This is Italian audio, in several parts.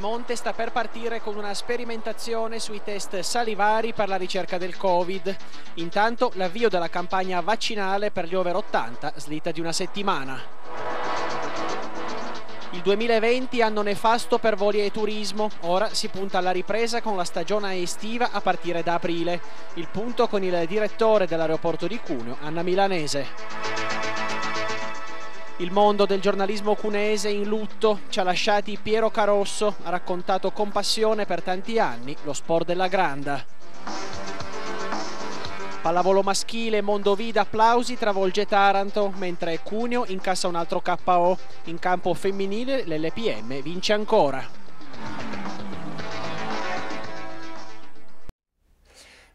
Monte sta per partire con una sperimentazione sui test salivari per la ricerca del Covid. Intanto l'avvio della campagna vaccinale per gli over 80, slitta di una settimana. Il 2020 anno nefasto per voli e turismo, ora si punta alla ripresa con la stagione estiva a partire da aprile. Il punto con il direttore dell'aeroporto di Cuneo, Anna Milanese. Il mondo del giornalismo cuneese in lutto ci ha lasciati Piero Carosso, ha raccontato con passione per tanti anni lo sport della Granda. Pallavolo maschile, Mondovida, applausi, travolge Taranto, mentre Cuneo incassa un altro KO. In campo femminile l'LPM vince ancora.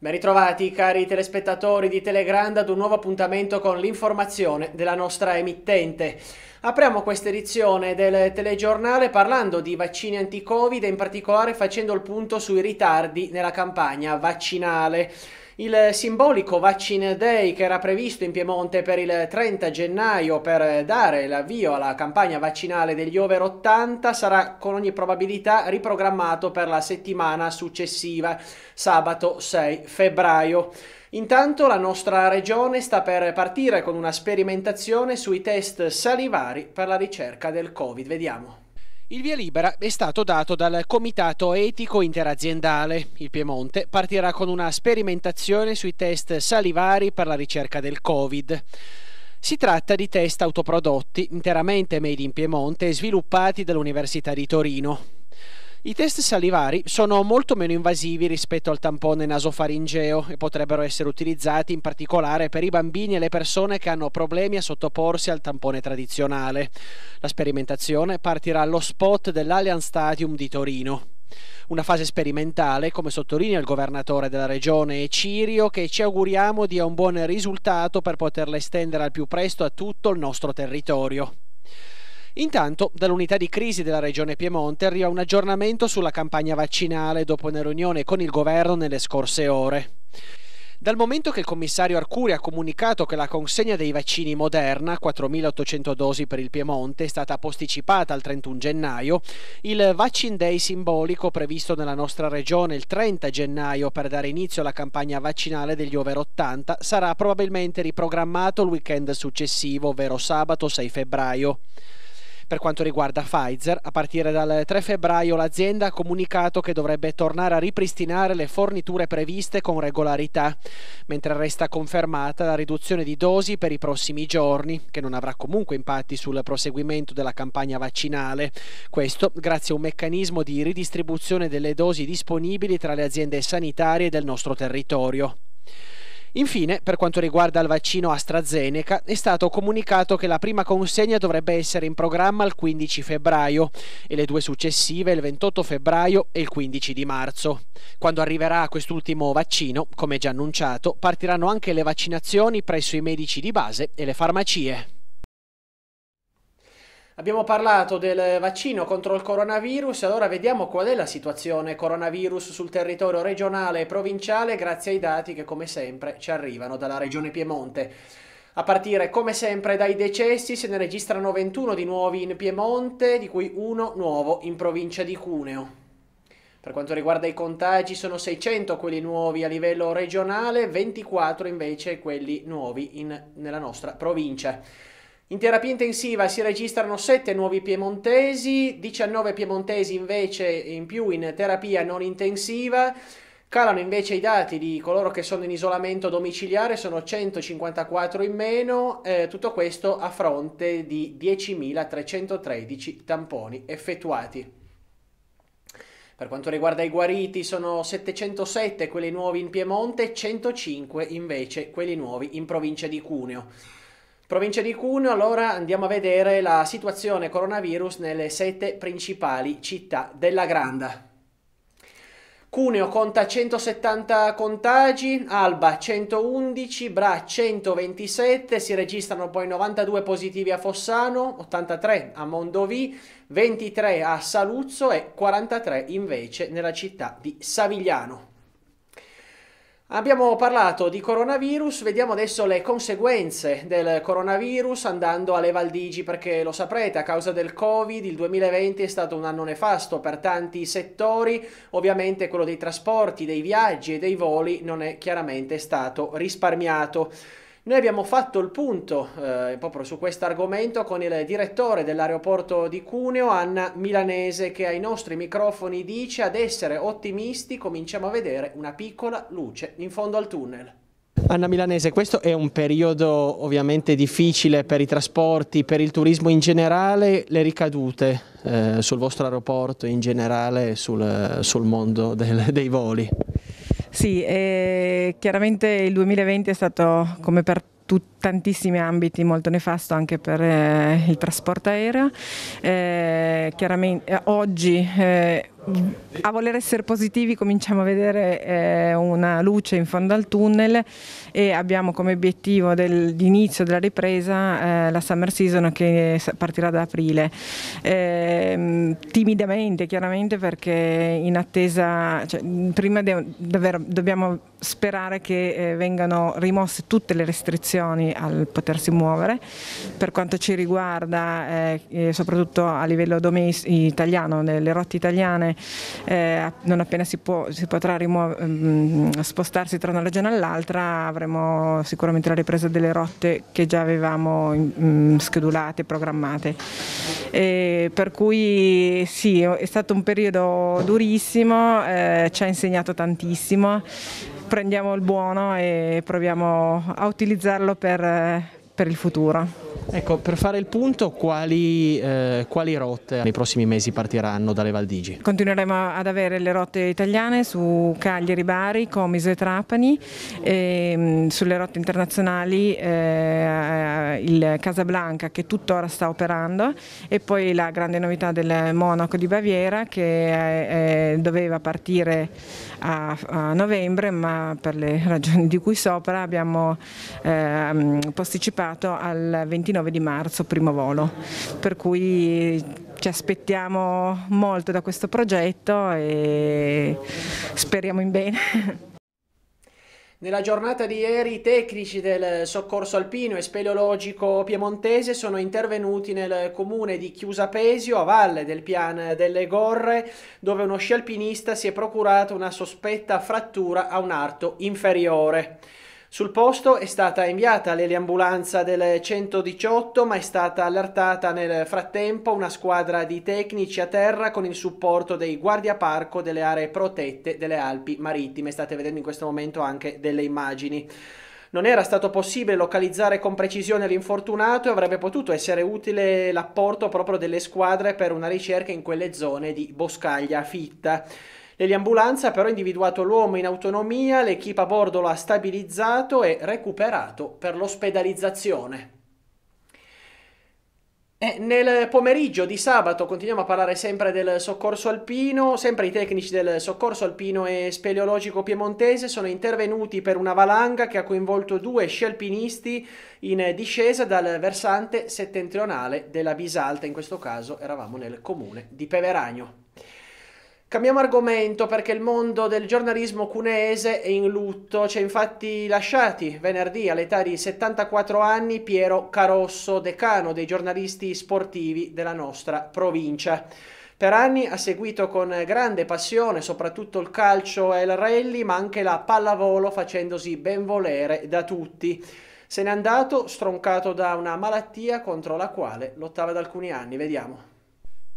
Ben ritrovati cari telespettatori di Telegrand ad un nuovo appuntamento con l'informazione della nostra emittente. Apriamo questa edizione del telegiornale parlando di vaccini anti-Covid e in particolare facendo il punto sui ritardi nella campagna vaccinale. Il simbolico Vaccine Day che era previsto in Piemonte per il 30 gennaio per dare l'avvio alla campagna vaccinale degli over 80 sarà con ogni probabilità riprogrammato per la settimana successiva, sabato 6 febbraio. Intanto la nostra regione sta per partire con una sperimentazione sui test salivari per la ricerca del Covid. Vediamo. Il via libera è stato dato dal Comitato Etico Interaziendale. Il Piemonte partirà con una sperimentazione sui test salivari per la ricerca del Covid. Si tratta di test autoprodotti interamente made in Piemonte e sviluppati dall'Università di Torino. I test salivari sono molto meno invasivi rispetto al tampone nasofaringeo e potrebbero essere utilizzati in particolare per i bambini e le persone che hanno problemi a sottoporsi al tampone tradizionale. La sperimentazione partirà allo spot dell'Allianz Stadium di Torino. Una fase sperimentale, come sottolinea il governatore della regione Cirio, che ci auguriamo dia un buon risultato per poterla estendere al più presto a tutto il nostro territorio. Intanto, dall'unità di crisi della regione Piemonte arriva un aggiornamento sulla campagna vaccinale dopo una riunione con il governo nelle scorse ore. Dal momento che il commissario Arcuri ha comunicato che la consegna dei vaccini Moderna, 4.800 dosi per il Piemonte, è stata posticipata al 31 gennaio, il Vaccine Day simbolico previsto nella nostra regione il 30 gennaio per dare inizio alla campagna vaccinale degli over 80 sarà probabilmente riprogrammato il weekend successivo, ovvero sabato 6 febbraio. Per quanto riguarda Pfizer, a partire dal 3 febbraio l'azienda ha comunicato che dovrebbe tornare a ripristinare le forniture previste con regolarità, mentre resta confermata la riduzione di dosi per i prossimi giorni, che non avrà comunque impatti sul proseguimento della campagna vaccinale. Questo grazie a un meccanismo di ridistribuzione delle dosi disponibili tra le aziende sanitarie del nostro territorio. Infine, per quanto riguarda il vaccino AstraZeneca, è stato comunicato che la prima consegna dovrebbe essere in programma il 15 febbraio e le due successive il 28 febbraio e il 15 di marzo. Quando arriverà quest'ultimo vaccino, come già annunciato, partiranno anche le vaccinazioni presso i medici di base e le farmacie. Abbiamo parlato del vaccino contro il coronavirus, allora vediamo qual è la situazione coronavirus sul territorio regionale e provinciale grazie ai dati che come sempre ci arrivano dalla regione Piemonte. A partire come sempre dai decessi se ne registrano 21 di nuovi in Piemonte, di cui uno nuovo in provincia di Cuneo. Per quanto riguarda i contagi sono 600 quelli nuovi a livello regionale, 24 invece quelli nuovi in, nella nostra provincia. In terapia intensiva si registrano 7 nuovi piemontesi, 19 piemontesi invece in più in terapia non intensiva. Calano invece i dati di coloro che sono in isolamento domiciliare, sono 154 in meno, eh, tutto questo a fronte di 10.313 tamponi effettuati. Per quanto riguarda i guariti sono 707 quelli nuovi in Piemonte, 105 invece quelli nuovi in provincia di Cuneo. Provincia di Cuneo, allora andiamo a vedere la situazione coronavirus nelle sette principali città della Granda. Cuneo conta 170 contagi, Alba 111, Bra 127, si registrano poi 92 positivi a Fossano, 83 a Mondovì, 23 a Saluzzo e 43 invece nella città di Savigliano. Abbiamo parlato di coronavirus, vediamo adesso le conseguenze del coronavirus andando alle Valdigi perché lo saprete a causa del Covid il 2020 è stato un anno nefasto per tanti settori, ovviamente quello dei trasporti, dei viaggi e dei voli non è chiaramente stato risparmiato. Noi abbiamo fatto il punto eh, proprio su questo argomento con il direttore dell'aeroporto di Cuneo, Anna Milanese, che ai nostri microfoni dice ad essere ottimisti cominciamo a vedere una piccola luce in fondo al tunnel. Anna Milanese, questo è un periodo ovviamente difficile per i trasporti, per il turismo in generale, le ricadute eh, sul vostro aeroporto in generale sul, sul mondo del, dei voli? Sì, eh, chiaramente il 2020 è stato come per tut- tantissimi ambiti molto nefasto anche per eh, il trasporto aereo. Eh, chiaramente eh, oggi eh, a voler essere positivi cominciamo a vedere eh, una luce in fondo al tunnel e abbiamo come obiettivo del, della ripresa eh, la summer season che partirà da aprile. Ehm, timidamente chiaramente perché in attesa, cioè, prima de- davvero dobbiamo sperare che eh, vengano rimosse tutte le restrizioni al potersi muovere. Per quanto ci riguarda, eh, eh soprattutto a livello italiano, nelle rotte italiane, eh, non appena si, può, si potrà mm, spostarsi tra una regione all'altra avremo sicuramente la ripresa delle rotte che già avevamo mm, schedulate, programmate. E per cui sì, è stato un periodo durissimo, eh, ci ha insegnato tantissimo prendiamo il buono e proviamo a utilizzarlo per, eh, per il futuro. Ecco, per fare il punto, quali, eh, quali, rotte nei prossimi mesi partiranno dalle Valdigi? Continueremo ad avere le rotte italiane su Cagliari, Bari, Comiso e Trapani, e, ehm, sulle rotte internazionali eh, il Casablanca che tuttora sta operando e poi la grande novità del Monaco di Baviera che eh, eh doveva partire a, a, novembre ma per le ragioni di cui sopra abbiamo ehm, posticipato al 20 29 di marzo, primo volo, per cui ci aspettiamo molto da questo progetto e speriamo in bene. Nella giornata di ieri i tecnici del soccorso alpino e speleologico piemontese sono intervenuti nel comune di Chiusapesio, a valle del Pian delle Gorre, dove uno sci alpinista si è procurato una sospetta frattura a un arto inferiore. Sul posto è stata inviata l'eliambulanza del 118 ma è stata allertata nel frattempo una squadra di tecnici a terra con il supporto dei guardiaparco delle aree protette delle Alpi Marittime. State vedendo in questo momento anche delle immagini. Non era stato possibile localizzare con precisione l'infortunato e avrebbe potuto essere utile l'apporto proprio delle squadre per una ricerca in quelle zone di boscaglia fitta. L'eliambulanza ha però individuato l'uomo in autonomia, l'equipa a bordo lo ha stabilizzato e recuperato per l'ospedalizzazione. E nel pomeriggio di sabato continuiamo a parlare sempre del soccorso alpino, sempre i tecnici del soccorso alpino e speleologico piemontese sono intervenuti per una valanga che ha coinvolto due scialpinisti in discesa dal versante settentrionale della Bisalta, in questo caso eravamo nel comune di Peveragno. Cambiamo argomento perché il mondo del giornalismo cuneese è in lutto. Ci ha infatti lasciati venerdì all'età di 74 anni Piero Carosso, decano dei giornalisti sportivi della nostra provincia. Per anni ha seguito con grande passione soprattutto il calcio e il rally, ma anche la pallavolo facendosi benvolere da tutti. Se n'è andato stroncato da una malattia contro la quale lottava da alcuni anni. Vediamo.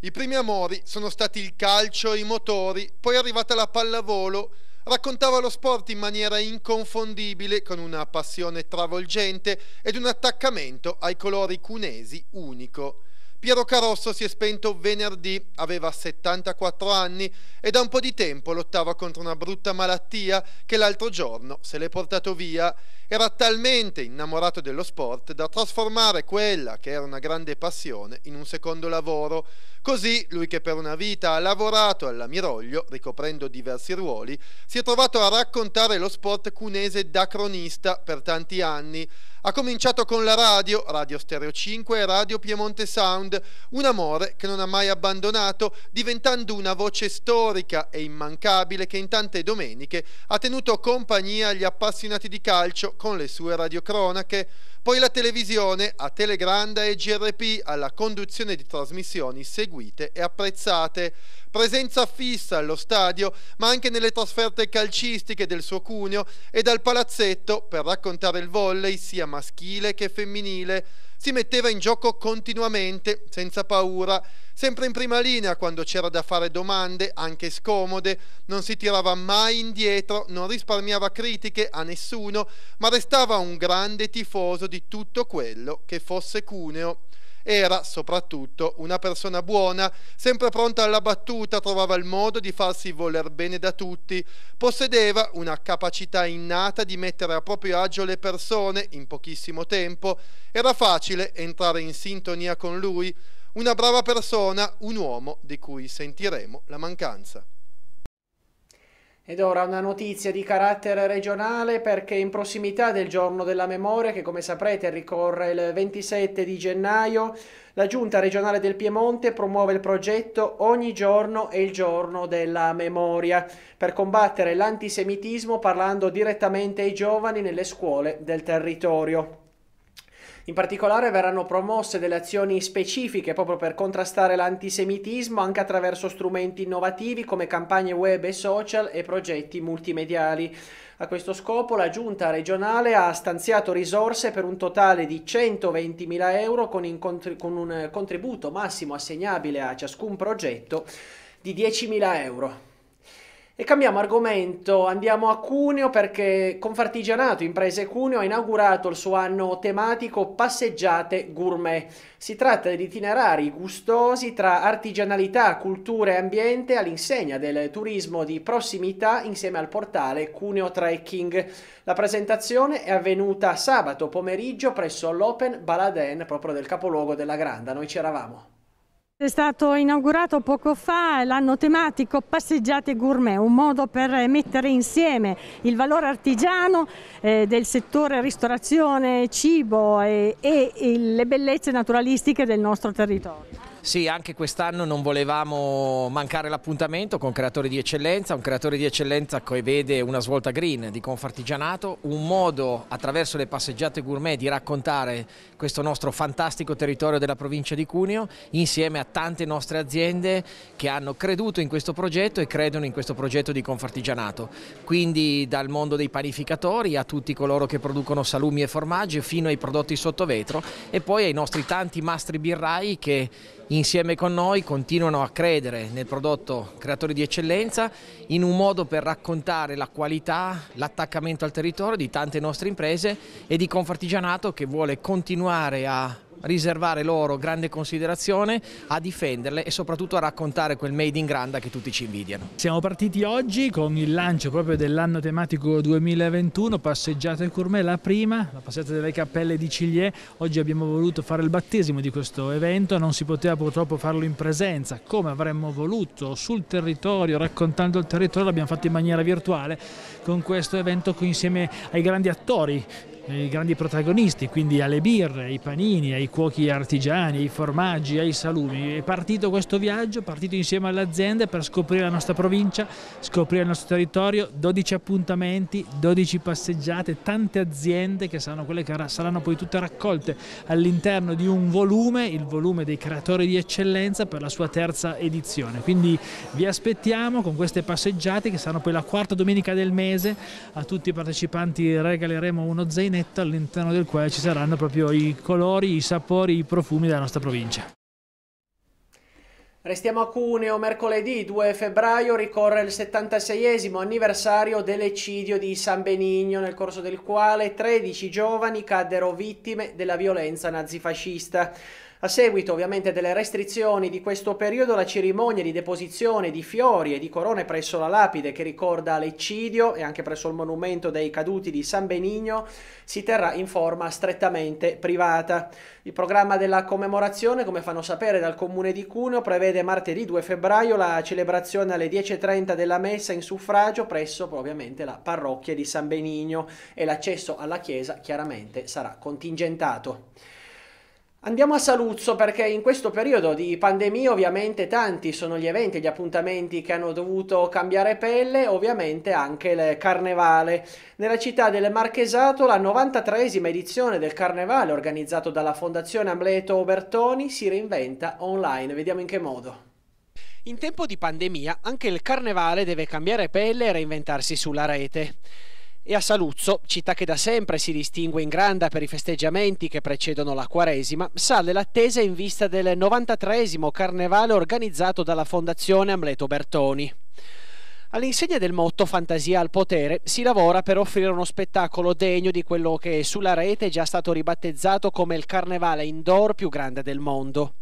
I primi amori sono stati il calcio e i motori, poi è arrivata la pallavolo. Raccontava lo sport in maniera inconfondibile, con una passione travolgente ed un attaccamento ai colori cunesi unico. Piero Carosso si è spento venerdì, aveva 74 anni e da un po' di tempo lottava contro una brutta malattia che l'altro giorno se l'è portato via. Era talmente innamorato dello sport da trasformare quella che era una grande passione in un secondo lavoro. Così lui che per una vita ha lavorato all'Amiroglio, ricoprendo diversi ruoli, si è trovato a raccontare lo sport cunese da cronista per tanti anni. Ha cominciato con la radio, Radio Stereo 5 e Radio Piemonte Sound Bond, un amore che non ha mai abbandonato, diventando una voce storica e immancabile che in tante domeniche ha tenuto compagnia agli appassionati di calcio con le sue radiocronache, poi la televisione a Telegranda e GRP alla conduzione di trasmissioni seguite e apprezzate, presenza fissa allo stadio, ma anche nelle trasferte calcistiche del suo cuneo e dal palazzetto per raccontare il volley sia maschile che femminile, si metteva in gioco continuamente, senza paura, sempre in prima linea quando c'era da fare domande, anche scomode, non si tirava mai indietro, non risparmiava critiche a nessuno, ma restava un grande tifoso di tutto quello che fosse Cuneo. Era soprattutto una persona buona, sempre pronta alla battuta, trovava il modo di farsi voler bene da tutti, possedeva una capacità innata di mettere a proprio agio le persone in pochissimo tempo, era facile entrare in sintonia con lui, una brava persona, un uomo di cui sentiremo la mancanza. Ed ora una notizia di carattere regionale perché in prossimità del giorno della memoria, che come saprete ricorre il 27 di gennaio, la Giunta regionale del Piemonte promuove il progetto Ogni giorno è il giorno della memoria per combattere l'antisemitismo parlando direttamente ai giovani nelle scuole del territorio. In particolare verranno promosse delle azioni specifiche proprio per contrastare l'antisemitismo anche attraverso strumenti innovativi come campagne web e social e progetti multimediali. A questo scopo la Giunta regionale ha stanziato risorse per un totale di 120.000 euro con, incontri- con un contributo massimo assegnabile a ciascun progetto di 10.000 euro. E cambiamo argomento, andiamo a Cuneo perché Confartigianato Imprese Cuneo ha inaugurato il suo anno tematico Passeggiate Gourmet. Si tratta di itinerari gustosi tra artigianalità, cultura e ambiente all'insegna del turismo di prossimità insieme al portale Cuneo Trekking. La presentazione è avvenuta sabato pomeriggio presso l'Open Baladen, proprio del capoluogo della Granda. Noi c'eravamo. È stato inaugurato poco fa l'anno tematico Passeggiate Gourmet, un modo per mettere insieme il valore artigiano eh, del settore ristorazione, cibo eh, e le bellezze naturalistiche del nostro territorio. Sì, anche quest'anno non volevamo mancare l'appuntamento con Creatori di Eccellenza, un creatore di eccellenza che vede una svolta green di Confartigianato, un modo attraverso le passeggiate gourmet di raccontare questo nostro fantastico territorio della provincia di Cuneo insieme a tante nostre aziende che hanno creduto in questo progetto e credono in questo progetto di Confartigianato. Quindi dal mondo dei panificatori a tutti coloro che producono salumi e formaggi fino ai prodotti sotto vetro e poi ai nostri tanti mastri birrai che insieme con noi continuano a credere nel prodotto creatori di eccellenza in un modo per raccontare la qualità, l'attaccamento al territorio di tante nostre imprese e di Confartigianato che vuole continuare a riservare loro grande considerazione, a difenderle e soprattutto a raccontare quel made in Granda che tutti ci invidiano. Siamo partiti oggi con il lancio proprio dell'anno tematico 2021, passeggiata in Courmè, la prima, la passeggiata delle cappelle di Ciglie. Oggi abbiamo voluto fare il battesimo di questo evento, non si poteva purtroppo farlo in presenza, come avremmo voluto, sul territorio, raccontando il territorio, l'abbiamo fatto in maniera virtuale con questo evento insieme ai grandi attori i grandi protagonisti, quindi alle birre, ai panini, ai cuochi artigiani, ai formaggi, ai salumi. È partito questo viaggio, partito insieme alle aziende per scoprire la nostra provincia, scoprire il nostro territorio, 12 appuntamenti, 12 passeggiate, tante aziende che saranno quelle che saranno poi tutte raccolte all'interno di un volume, il volume dei creatori di eccellenza per la sua terza edizione. Quindi vi aspettiamo con queste passeggiate che saranno poi la quarta domenica del mese, a tutti i partecipanti regaleremo uno zainetto all'interno del quale ci saranno proprio i colori, i sapori assapori i profumi della nostra provincia. Restiamo a Cuneo, mercoledì 2 febbraio ricorre il 76 anniversario dell'eccidio di San Benigno, nel corso del quale 13 giovani caddero vittime della violenza nazifascista. A seguito ovviamente delle restrizioni di questo periodo la cerimonia di deposizione di fiori e di corone presso la lapide che ricorda l'eccidio e anche presso il monumento dei caduti di San Benigno si terrà in forma strettamente privata. Il programma della commemorazione, come fanno sapere dal comune di Cuneo, prevede martedì 2 febbraio la celebrazione alle 10.30 della messa in suffragio presso ovviamente la parrocchia di San Benigno e l'accesso alla chiesa chiaramente sarà contingentato. Andiamo a Saluzzo perché in questo periodo di pandemia ovviamente tanti sono gli eventi, gli appuntamenti che hanno dovuto cambiare pelle, ovviamente anche il carnevale. Nella città del Marchesato la 93esima edizione del carnevale organizzato dalla Fondazione Amleto Bertoni si reinventa online, vediamo in che modo. In tempo di pandemia anche il carnevale deve cambiare pelle e reinventarsi sulla rete e a Saluzzo, città che da sempre si distingue in grande per i festeggiamenti che precedono la Quaresima, sale l'attesa in vista del 93 carnevale organizzato dalla Fondazione Amleto Bertoni. All'insegna del motto Fantasia al potere si lavora per offrire uno spettacolo degno di quello che sulla rete è già stato ribattezzato come il carnevale indoor più grande del mondo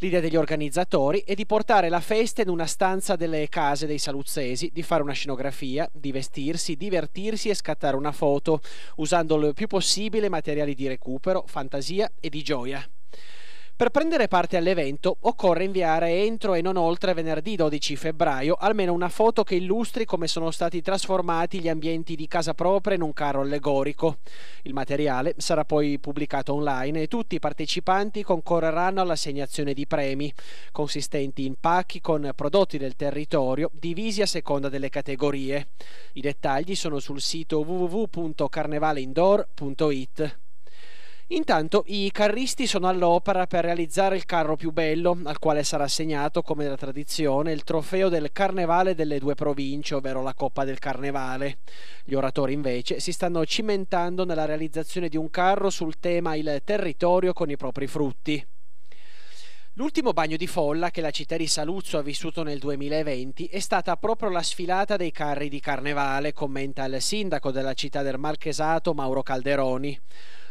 l'idea degli organizzatori è di portare la festa in una stanza delle case dei saluzzesi, di fare una scenografia, di vestirsi, divertirsi e scattare una foto, usando il più possibile materiali di recupero, fantasia e di gioia. Per prendere parte all'evento occorre inviare entro e non oltre venerdì 12 febbraio almeno una foto che illustri come sono stati trasformati gli ambienti di casa propria in un carro allegorico. Il materiale sarà poi pubblicato online e tutti i partecipanti concorreranno all'assegnazione di premi, consistenti in pacchi con prodotti del territorio divisi a seconda delle categorie. I dettagli sono sul sito www.carnevaleindoor.it. Intanto i carristi sono all'opera per realizzare il carro più bello, al quale sarà assegnato, come da tradizione, il trofeo del Carnevale delle due province, ovvero la Coppa del Carnevale. Gli oratori invece si stanno cimentando nella realizzazione di un carro sul tema il territorio con i propri frutti. L'ultimo bagno di folla che la città di Saluzzo ha vissuto nel 2020 è stata proprio la sfilata dei carri di carnevale, commenta il sindaco della città del Marchesato Mauro Calderoni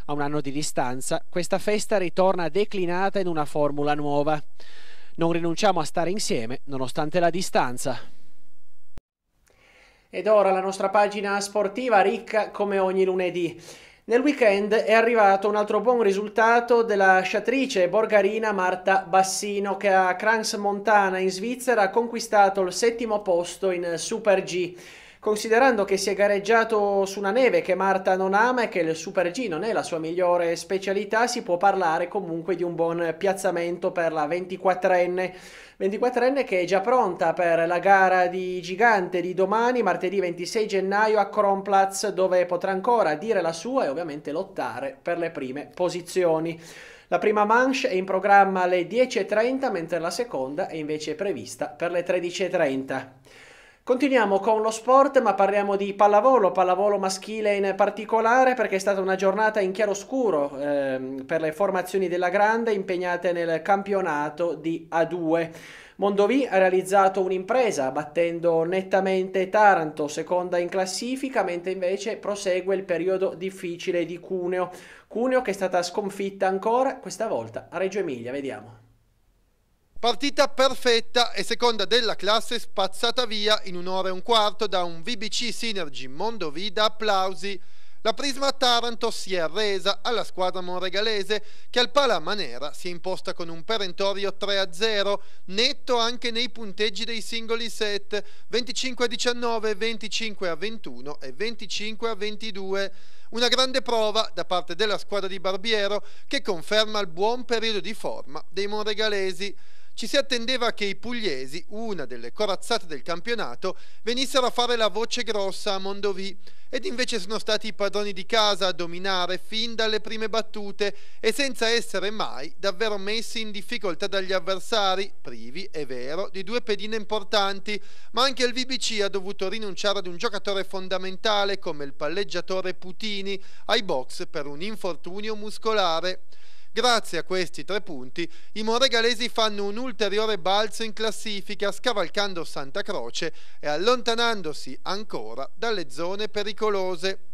a un anno di distanza, questa festa ritorna declinata in una formula nuova. Non rinunciamo a stare insieme nonostante la distanza. Ed ora la nostra pagina sportiva ricca come ogni lunedì. Nel weekend è arrivato un altro buon risultato della sciatrice borgarina Marta Bassino che a Crans Montana in Svizzera ha conquistato il settimo posto in Super G considerando che si è gareggiato su una neve che Marta non ama e che il Super G non è la sua migliore specialità, si può parlare comunque di un buon piazzamento per la 24enne. 24enne che è già pronta per la gara di gigante di domani, martedì 26 gennaio a Kronplatz, dove potrà ancora dire la sua e ovviamente lottare per le prime posizioni. La prima manche è in programma alle 10.30, mentre la seconda è invece prevista per le 13.30. Continuiamo con lo sport, ma parliamo di pallavolo, pallavolo maschile in particolare, perché è stata una giornata in chiaroscuro eh, per le formazioni della Grande impegnate nel campionato di A2. Mondovì ha realizzato un'impresa battendo nettamente Taranto, seconda in classifica, mentre invece prosegue il periodo difficile di Cuneo. Cuneo che è stata sconfitta ancora, questa volta a Reggio Emilia, vediamo. Partita perfetta e seconda della classe spazzata via in un'ora e un quarto da un VBC Synergy Mondovida applausi. La Prisma Taranto si è arresa alla squadra monregalese che al Pala Manera si è imposta con un perentorio 3-0, netto anche nei punteggi dei singoli set 25-19, 25-21 e 25-22. Una grande prova da parte della squadra di Barbiero che conferma il buon periodo di forma dei monregalesi ci si attendeva che i pugliesi, una delle corazzate del campionato, venissero a fare la voce grossa a Mondovì ed invece sono stati i padroni di casa a dominare fin dalle prime battute e senza essere mai davvero messi in difficoltà dagli avversari, privi, è vero, di due pedine importanti, ma anche il VBC ha dovuto rinunciare ad un giocatore fondamentale come il palleggiatore Putini ai box per un infortunio muscolare. Grazie a questi tre punti, i monegalesi fanno un ulteriore balzo in classifica scavalcando Santa Croce e allontanandosi ancora dalle zone pericolose.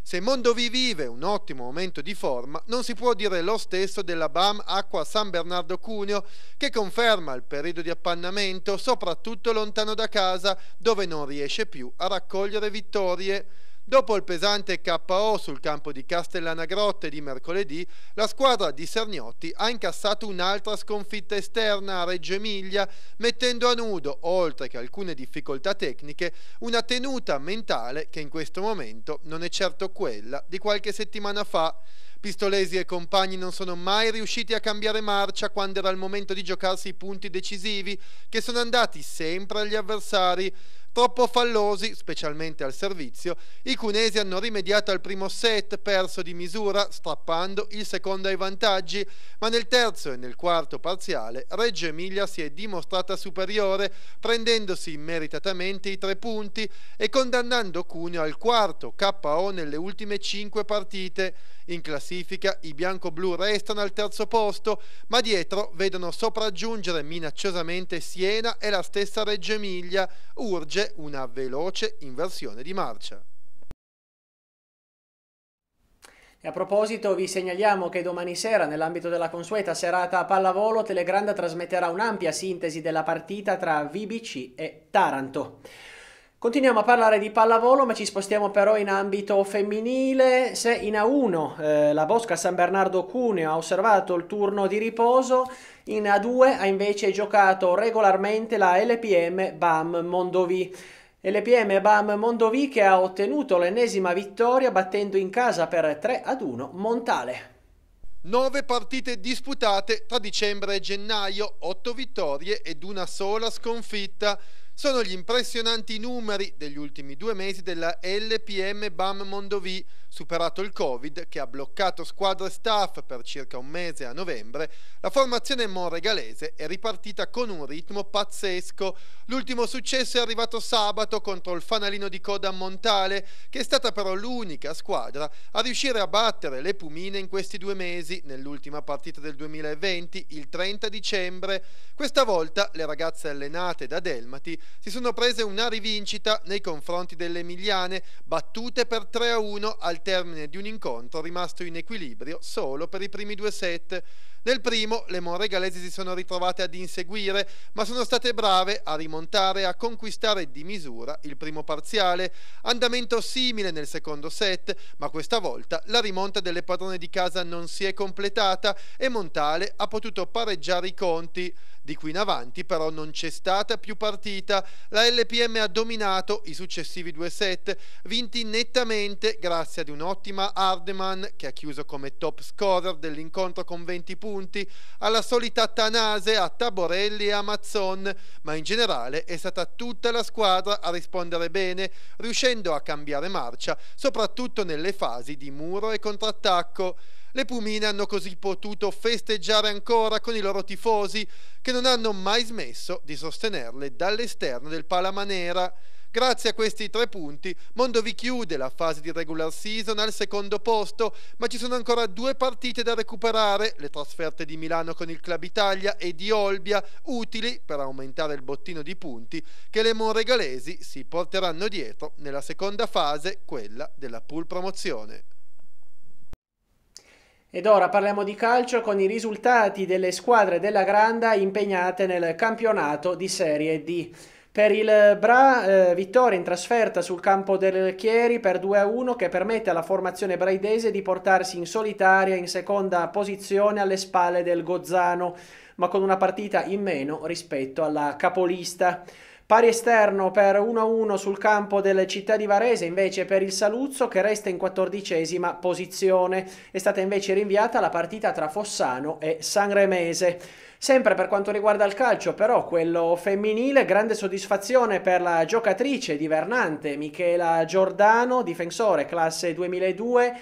Se Mondovi vive un ottimo momento di forma, non si può dire lo stesso della BAM Acqua San Bernardo Cuneo, che conferma il periodo di appannamento, soprattutto lontano da casa, dove non riesce più a raccogliere vittorie. Dopo il pesante KO sul campo di Castellanagrotte di mercoledì, la squadra di Sarniotti ha incassato un'altra sconfitta esterna a Reggio Emilia, mettendo a nudo, oltre che alcune difficoltà tecniche, una tenuta mentale che in questo momento non è certo quella di qualche settimana fa. Pistolesi e compagni non sono mai riusciti a cambiare marcia quando era il momento di giocarsi i punti decisivi, che sono andati sempre agli avversari troppo fallosi, specialmente al servizio, i cunesi hanno rimediato al primo set perso di misura, strappando il secondo ai vantaggi, ma nel terzo e nel quarto parziale Reggio Emilia si è dimostrata superiore, prendendosi meritatamente i tre punti e condannando Cuneo al quarto KO nelle ultime cinque partite. In classifica i bianco-blu restano al terzo posto, ma dietro vedono sopraggiungere minacciosamente Siena e la stessa Reggio Emilia. Urge una veloce inversione di marcia. E a proposito vi segnaliamo che domani sera nell'ambito della consueta serata a pallavolo Telegranda trasmetterà un'ampia sintesi della partita tra VBC e Taranto. Continuiamo a parlare di pallavolo, ma ci spostiamo però in ambito femminile. Se in A1 eh, la Bosca San Bernardo Cuneo ha osservato il turno di riposo, in A2 ha invece giocato regolarmente la LPM BAM Mondovì. LPM BAM Mondovì che ha ottenuto l'ennesima vittoria battendo in casa per 3 ad 1 Montale. 9 partite disputate tra dicembre e gennaio, 8 vittorie ed una sola sconfitta sono gli impressionanti numeri degli ultimi due mesi della LPM BAM Mondovì, superato il Covid che ha bloccato squadre staff per circa un mese a novembre, la formazione monregalese è ripartita con un ritmo pazzesco. L'ultimo successo è arrivato sabato contro il fanalino di coda Montale, che è stata però l'unica squadra a riuscire a battere le Pumine in questi due mesi, nell'ultima partita del 2020, il 30 dicembre. Questa volta le ragazze allenate da Delmati si sono prese una rivincita nei confronti delle Emiliane, battute per 3-1 al termine di un incontro rimasto in equilibrio solo per i primi due set. Nel primo le Monre si sono ritrovate ad inseguire, ma sono state brave a rimontare e a conquistare di misura il primo parziale. Andamento simile nel secondo set, ma questa volta la rimonta delle padrone di casa non si è completata e Montale ha potuto pareggiare i conti. Di qui in avanti però non c'è stata più partita, la LPM ha dominato i successivi due set, vinti nettamente grazie ad un'ottima Hardeman che ha chiuso come top scorer dell'incontro con 20 punti punti alla solita Tanase, a Taborelli e a Mazzon, ma in generale è stata tutta la squadra a rispondere bene, riuscendo a cambiare marcia, soprattutto nelle fasi di muro e contrattacco. Le Pumine hanno così potuto festeggiare ancora con i loro tifosi, che non hanno mai smesso di sostenerle dall'esterno del Palamanera. Grazie a questi tre punti, Mondovi chiude la fase di regular season al secondo posto, ma ci sono ancora due partite da recuperare, le trasferte di Milano con il Club Italia e di Olbia, utili per aumentare il bottino di punti che le Monregalesi si porteranno dietro nella seconda fase, quella della pool promozione. Ed ora parliamo di calcio con i risultati delle squadre della Granda impegnate nel campionato di Serie D. Per il Bra, eh, vittoria in trasferta sul campo del Chieri per 2-1 che permette alla formazione braidese di portarsi in solitaria in seconda posizione alle spalle del Gozzano, ma con una partita in meno rispetto alla capolista. Pari esterno per 1-1 sul campo del Città di Varese invece per il Saluzzo che resta in quattordicesima posizione. È stata invece rinviata la partita tra Fossano e Sanremese. Sempre per quanto riguarda il calcio, però, quello femminile, grande soddisfazione per la giocatrice di Vernante, Michela Giordano, difensore classe 2002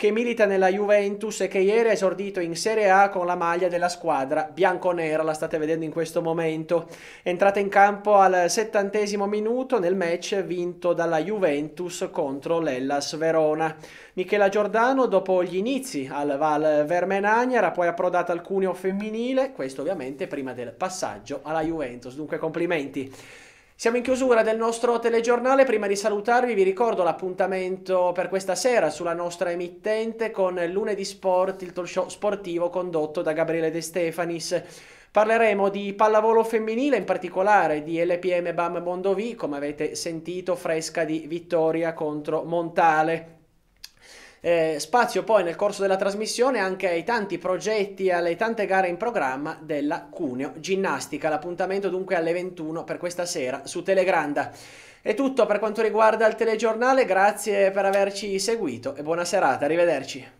che milita nella Juventus e che ieri ha esordito in Serie A con la maglia della squadra bianconera, la state vedendo in questo momento. È entrata in campo al settantesimo minuto nel match vinto dalla Juventus contro l'Ellas Verona. Michela Giordano, dopo gli inizi al Val Vermenagna, era poi approdata al cuneo femminile, questo ovviamente prima del passaggio alla Juventus. Dunque complimenti. Siamo in chiusura del nostro telegiornale, prima di salutarvi vi ricordo l'appuntamento per questa sera sulla nostra emittente con Lunedì Sport, il talk show sportivo condotto da Gabriele De Stefanis. Parleremo di pallavolo femminile, in particolare di LPM Bam Mondovì, come avete sentito, fresca di vittoria contro Montale. Eh, spazio poi nel corso della trasmissione anche ai tanti progetti e alle tante gare in programma della Cuneo Ginnastica. L'appuntamento dunque alle 21 per questa sera su Telegranda. È tutto per quanto riguarda il telegiornale, grazie per averci seguito e buona serata, arrivederci.